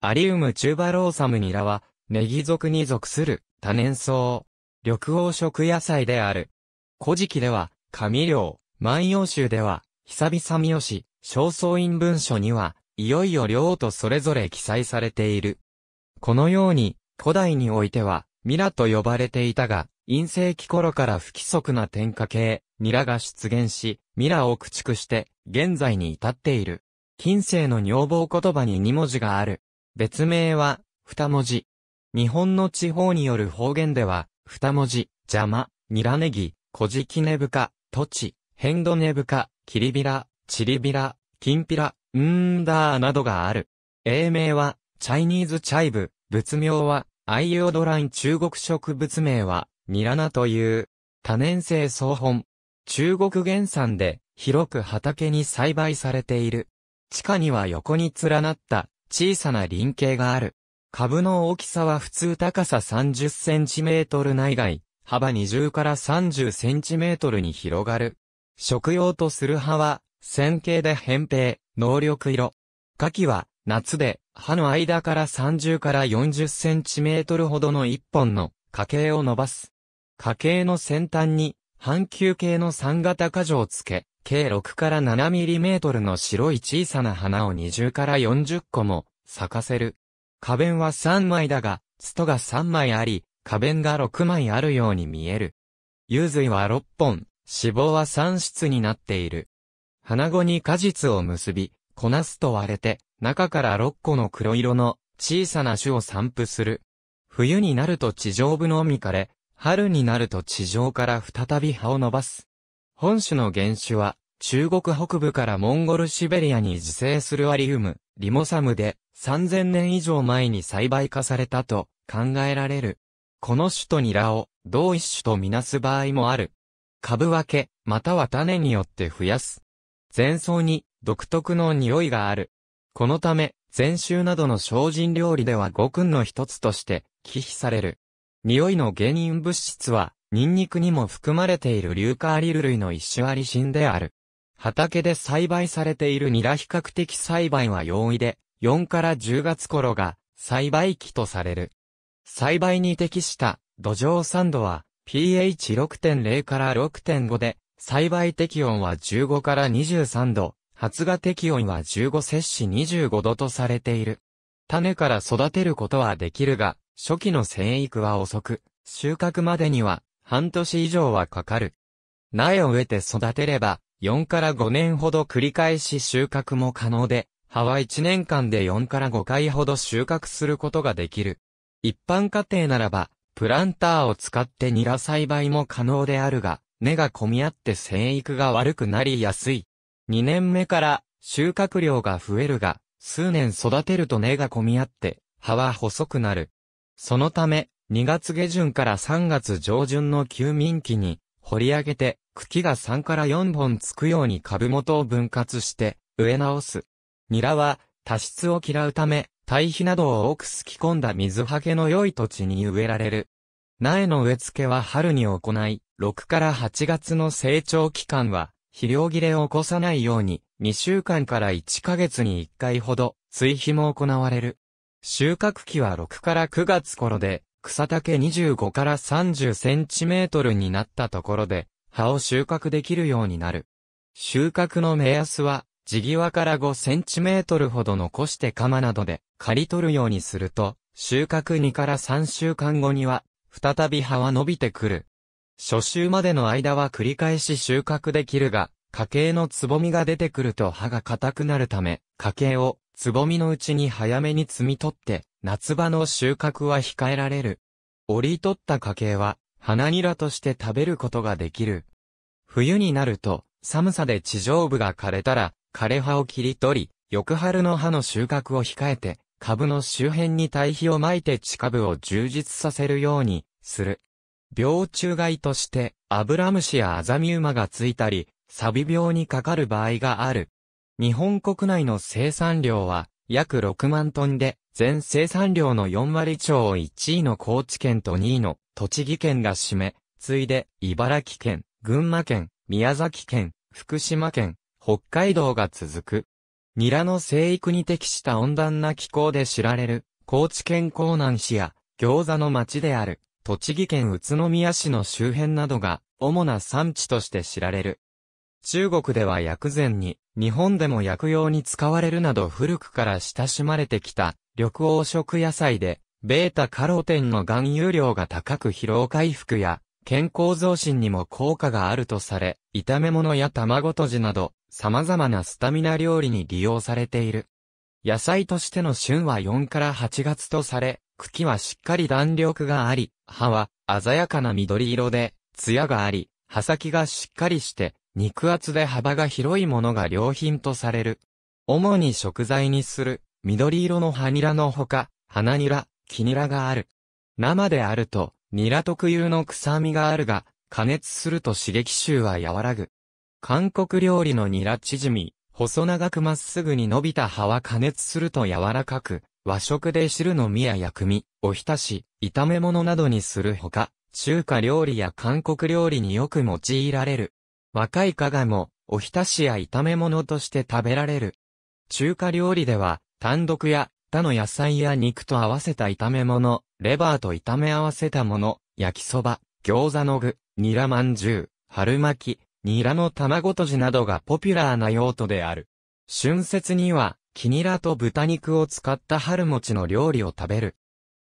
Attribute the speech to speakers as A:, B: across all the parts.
A: アリウムチューバローサムニラは、ネギ属に属する多年草。緑黄色野菜である。古事記では、神漁、万葉集では、久々三好、正倉院文書には、いよいよ漁とそれぞれ記載されている。このように、古代においては、ミラと呼ばれていたが、陰性期頃から不規則な天下系、ニラが出現し、ミラを駆逐して、現在に至っている。近世の女房言葉に2文字がある。別名は、二文字。日本の地方による方言では、二文字、邪魔、ニラネギ、小じきねぶか、土地、ヘンドぶか、キリビラ、チリビラ、キンピラ、うーんだーなどがある。英名は、チャイニーズチャイブ、仏名は、アイオドライン中国植物名は、ニラナという、多年生草本。中国原産で、広く畑に栽培されている。地下には横に連なった小さな輪形がある。株の大きさは普通高さ 30cm 内外、幅20から 30cm に広がる。食用とする葉は、線形で扁平、能力色。夏季は、夏で、葉の間から30から 40cm ほどの一本の、花茎を伸ばす。花茎の先端に、半球形の三型花状をつけ、計6から7ミリメートルの白い小さな花を20から40個も咲かせる。花弁は3枚だが、ストが3枚あり、花弁が6枚あるように見える。幽髄は6本、脂肪は3室になっている。花後に果実を結び、こなすと割れて、中から6個の黒色の小さな種を散布する。冬になると地上部のみかれ、春になると地上から再び葉を伸ばす。本種の原種は中国北部からモンゴルシベリアに自生するアリウム、リモサムで3000年以上前に栽培化されたと考えられる。この種とニラを同一種とみなす場合もある。株分け、または種によって増やす。前奏に独特の匂いがある。このため、禅宗などの精進料理では五君の一つとして忌避される。匂いの原因物質は、ニンニクにも含まれている硫化アリル類の一種アリシンである。畑で栽培されているニラ比較的栽培は容易で、4から10月頃が栽培期とされる。栽培に適した土壌酸度は pH6.0 から6.5で、栽培適温は15から23度、発芽適温は15摂氏25度とされている。種から育てることはできるが、初期の生育は遅く、収穫までには半年以上はかかる。苗を植えて育てれば、4から5年ほど繰り返し収穫も可能で、葉は1年間で4から5回ほど収穫することができる。一般家庭ならば、プランターを使ってニラ栽培も可能であるが、根が混み合って生育が悪くなりやすい。2年目から収穫量が増えるが、数年育てると根が混み合って、葉は細くなる。そのため、2月下旬から3月上旬の休眠期に掘り上げて茎が3から4本つくように株元を分割して植え直す。ニラは多湿を嫌うため、堆肥などを多くすき込んだ水はけの良い土地に植えられる。苗の植え付けは春に行い、6から8月の成長期間は、肥料切れを起こさないように、2週間から1ヶ月に1回ほど、追肥も行われる。収穫期は6から9月頃で、草丈25から30センチメートルになったところで、葉を収穫できるようになる。収穫の目安は、地際から5センチメートルほど残して鎌などで刈り取るようにすると、収穫2から3週間後には、再び葉は伸びてくる。初秋までの間は繰り返し収穫できるが、家計のつぼみが出てくると葉が硬くなるため、家計をつぼみのうちに早めに摘み取って、夏場の収穫は控えられる。折り取った家計は、花ニラとして食べることができる。冬になると、寒さで地上部が枯れたら、枯れ葉を切り取り、翌春の葉の収穫を控えて、株の周辺に堆肥をまいて地下部を充実させるようにする。病虫害として、アブラムシやアザミウマがついたり、サビ病にかかる場合がある。日本国内の生産量は約6万トンで、全生産量の4割超1位の高知県と2位の栃木県が占め、次いで、茨城県、群馬県、宮崎県、福島県、北海道が続く。ニラの生育に適した温暖な気候で知られる、高知県江南市や、餃子の町である、栃木県宇都宮市の周辺などが、主な産地として知られる。中国では薬膳に、日本でも薬用に使われるなど古くから親しまれてきた、緑黄色野菜で、ベータカロテンの含有量が高く疲労回復や健康増進にも効果があるとされ、炒め物や卵とじなど様々なスタミナ料理に利用されている。野菜としての旬は4から8月とされ、茎はしっかり弾力があり、葉は鮮やかな緑色で、艶があり、葉先がしっかりして、肉厚で幅が広いものが良品とされる。主に食材にする、緑色の葉ニラのほか、花ニラ、キニラがある。生であると、ニラ特有の臭みがあるが、加熱すると刺激臭は和らぐ。韓国料理のニラ縮み、細長くまっすぐに伸びた葉は加熱すると柔らかく、和食で汁の実や薬味、おひたし、炒め物などにするほか、中華料理や韓国料理によく用いられる。若い加賀も、おひたしや炒め物として食べられる。中華料理では、単独や他の野菜や肉と合わせた炒め物、レバーと炒め合わせたもの、焼きそば、餃子の具、ニラまんじゅう、春巻き、ニラの卵とじなどがポピュラーな用途である。春節には、キニラと豚肉を使った春餅の料理を食べる。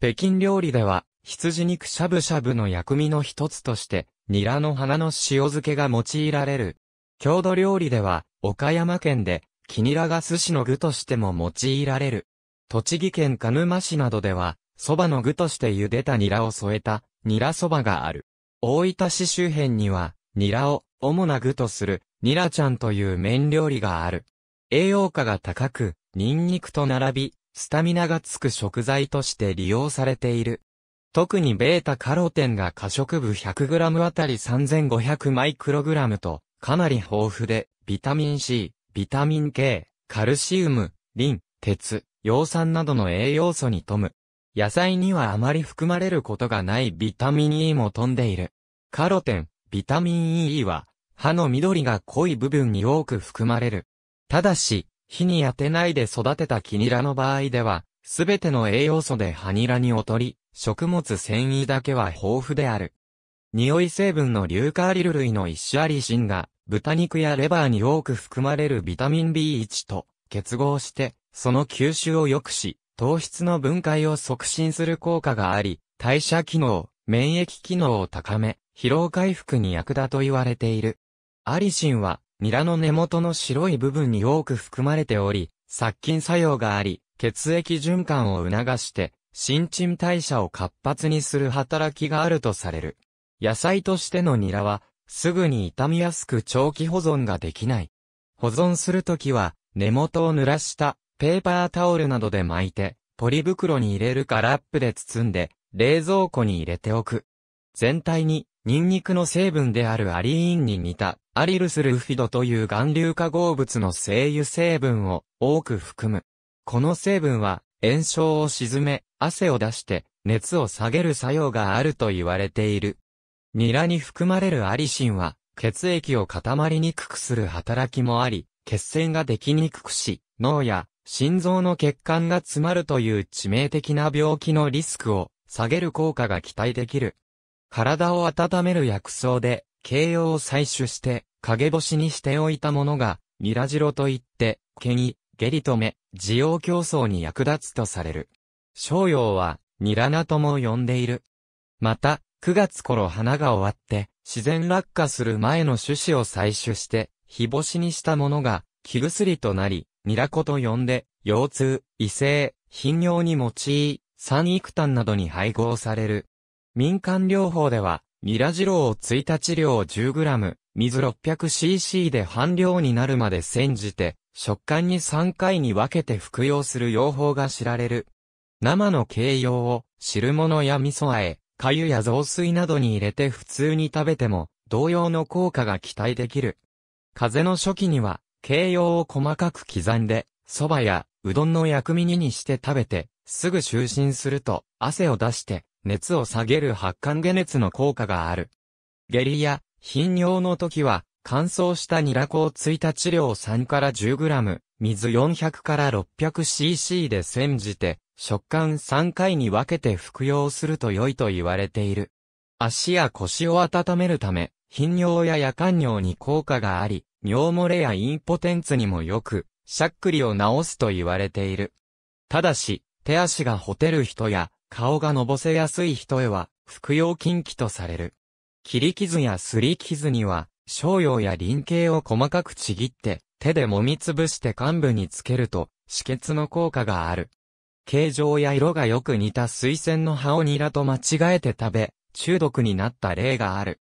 A: 北京料理では、羊肉しゃぶしゃぶの薬味の一つとして、ニラの花の塩漬けが用いられる。郷土料理では、岡山県で、キニラが寿司の具としても用いられる。栃木県鹿沼市などでは、蕎麦の具として茹でたニラを添えた、ニラ蕎麦がある。大分市周辺には、ニラを主な具とする、ニラちゃんという麺料理がある。栄養価が高く、ニンニクと並び、スタミナがつく食材として利用されている。特にベータカロテンが過食部 100g あたり3500マイクログラムと、かなり豊富で、ビタミン C、ビタミン K、カルシウム、リン、鉄、葉酸などの栄養素に富む。野菜にはあまり含まれることがないビタミン E も富んでいる。カロテン、ビタミン E は、葉の緑が濃い部分に多く含まれる。ただし、火に当てないで育てたキニラの場合では、すべての栄養素でハニラに劣り、食物繊維だけは豊富である。匂い成分の硫化アリル類の一種アリシンが、豚肉やレバーに多く含まれるビタミン B1 と結合して、その吸収を良くし、糖質の分解を促進する効果があり、代謝機能、免疫機能を高め、疲労回復に役立と言われている。アリシンは、ニラの根元の白い部分に多く含まれており、殺菌作用があり、血液循環を促して、新陳代謝を活発にする働きがあるとされる。野菜としてのニラは、すぐに傷みやすく長期保存ができない。保存するときは、根元を濡らしたペーパータオルなどで巻いて、ポリ袋に入れるかラップで包んで、冷蔵庫に入れておく。全体に、ニンニクの成分であるアリーンに似た、アリルスルフィドという含硫化合物の精油成分を多く含む。この成分は、炎症を沈め、汗を出して、熱を下げる作用があると言われている。ニラに含まれるアリシンは、血液を固まりにくくする働きもあり、血栓ができにくくし、脳や心臓の血管が詰まるという致命的な病気のリスクを下げる効果が期待できる。体を温める薬草で、栄養を採取して、陰干しにしておいたものが、ニラジロといって、毛に、下痢止め、滋養競争に役立つとされる。商用は、ニラナとも呼んでいる。また、9月頃花が終わって、自然落下する前の種子を採取して、日干しにしたものが、木薬となり、ミラコと呼んで、腰痛、異性、頻尿に用い、三育炭などに配合される。民間療法では、ニラジロを1日量 10g、水 600cc で半量になるまで煎じて、食感に3回に分けて服用する用法が知られる。生の形容を汁物や味噌あえ、粥や雑炊などに入れて普通に食べても同様の効果が期待できる。風邪の初期には形容を細かく刻んで、蕎麦やうどんの薬味煮にして食べて、すぐ就寝すると汗を出して熱を下げる発汗解熱の効果がある。下痢や頻尿の時は乾燥したニラ粉をついた治療3から 10g、水400から 600cc で煎じて、食感3回に分けて服用すると良いと言われている。足や腰を温めるため、頻尿や夜間尿に効果があり、尿漏れやインポテンツにもよく、しゃっくりを治すと言われている。ただし、手足がほてる人や、顔がのぼせやすい人へは、服用禁忌とされる。切り傷やすり傷には、商用や輪形を細かくちぎって、手で揉みつぶして患部につけると、止血の効果がある。形状や色がよく似た水仙の葉をニラと間違えて食べ、中毒になった例がある。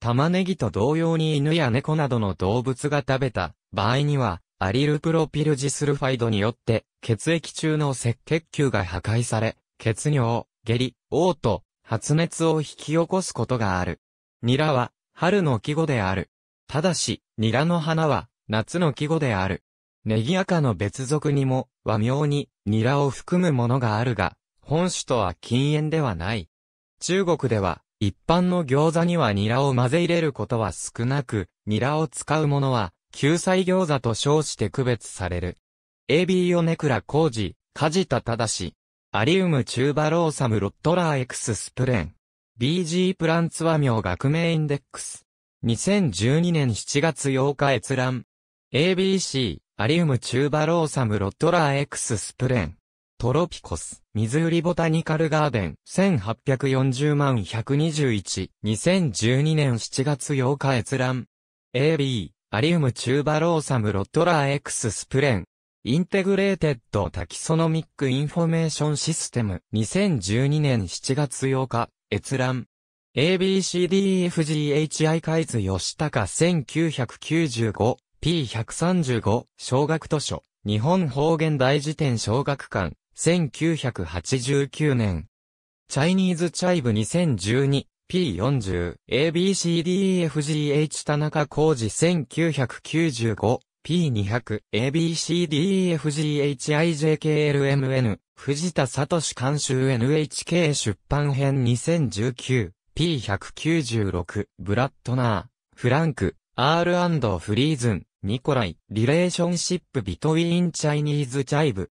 A: 玉ねぎと同様に犬や猫などの動物が食べた場合には、アリルプロピルジスルファイドによって、血液中の赤血球が破壊され、血尿、下痢、嘔吐、発熱を引き起こすことがある。ニラは、春の季語である。ただし、ニラの花は、夏の季語である。ネギ赤の別族にも、和名に、ニラを含むものがあるが、本種とは禁煙ではない。中国では、一般の餃子にはニラを混ぜ入れることは少なく、ニラを使うものは、救済餃子と称して区別される。AB ヨネクラ工事、梶田正、アリウムチューバローサムロットラーエクススプレン。BG プランツ和名学名インデックス。2012年7月8日閲覧。ABC、アリウムチューバローサムロットラーエクススプレン。トロピコス、水売りボタニカルガーデン、1840万121、2012年7月8日閲覧。AB、アリウムチューバローサムロトラー X スプレン。インテグレーテッドタキソノミックインフォメーションシステム、2012年7月8日、閲覧。ABCDEFGHI 海図吉高1995、P135、小学図書、日本方言大辞典小学館、1989年。チャイニーズチャイブ 2012P40、ABCDEFGH 田中浩二1995、P200、ABCDEFGHIJKLMN、藤田聡監修 NHK 出版編2019、P196、ブラッドナー、フランク、R& フリーズン、ニコライ、リレーションシップビトウィーンチャイニーズチャイブ。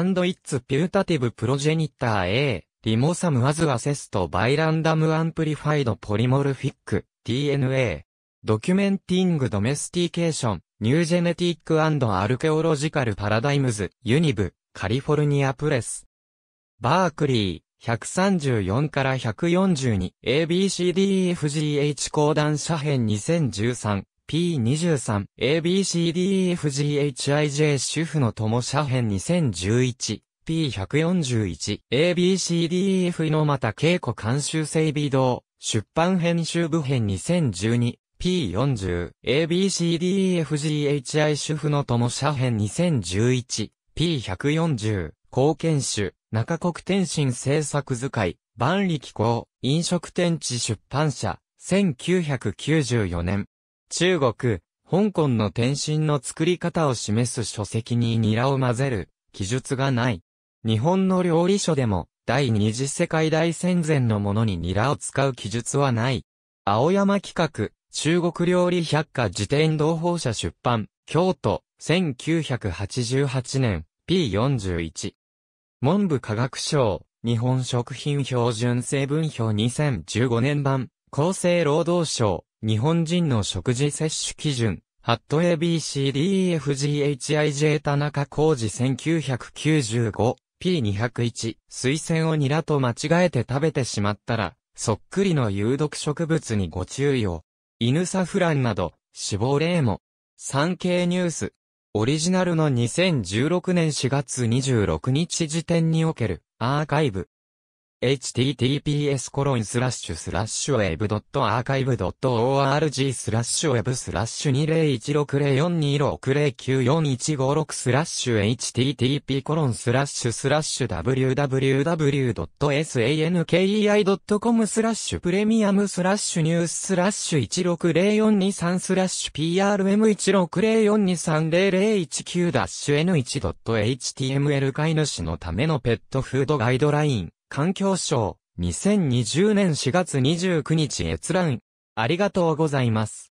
A: and its putative progenitor A, Limosam was assessed by random amplified polymorphic DNA, documenting domestication, new genetic and archaeological paradigms, Univ, California Press. バークリー、134から 142ABCDEFGH 講談社編2013 P23、ABCDEFGHIJ 主婦の友社編2011、P141、ABCDEF の又恵子監修整備堂、出版編集部編2012、P40、ABCDEFGHI 主婦の友社編2011、P140、貢献種、中国天津制作図解、万力港飲食店地出版社、1994年。中国、香港の転身の作り方を示す書籍にニラを混ぜる、記述がない。日本の料理書でも、第二次世界大戦前のものにニラを使う記述はない。青山企画、中国料理百科辞典同胞社出版、京都、1988年、P41。文部科学省、日本食品標準成分表2015年版、厚生労働省、日本人の食事摂取基準、ハット ABCDEFGHIJ 田中浩二 1995P201 水仙をニラと間違えて食べてしまったら、そっくりの有毒植物にご注意を。犬サフランなど、死亡例も。産経ニュース。オリジナルの2016年4月26日時点におけるアーカイブ。https コロンスラッシュスラッシュウェブドットアーカイブドット org スラッシュウェブスラッシュ20160426094156スラッシュ http コロンスラッシュスラッシュ www.sankei.com スラッシュプレミアムスラッシュニューススラッシュ160423スラッシュ PRM1604230019-n1.html 飼い主のためのペットフードガイドライン環境省、2020年4月29日閲覧。ありがとうございます。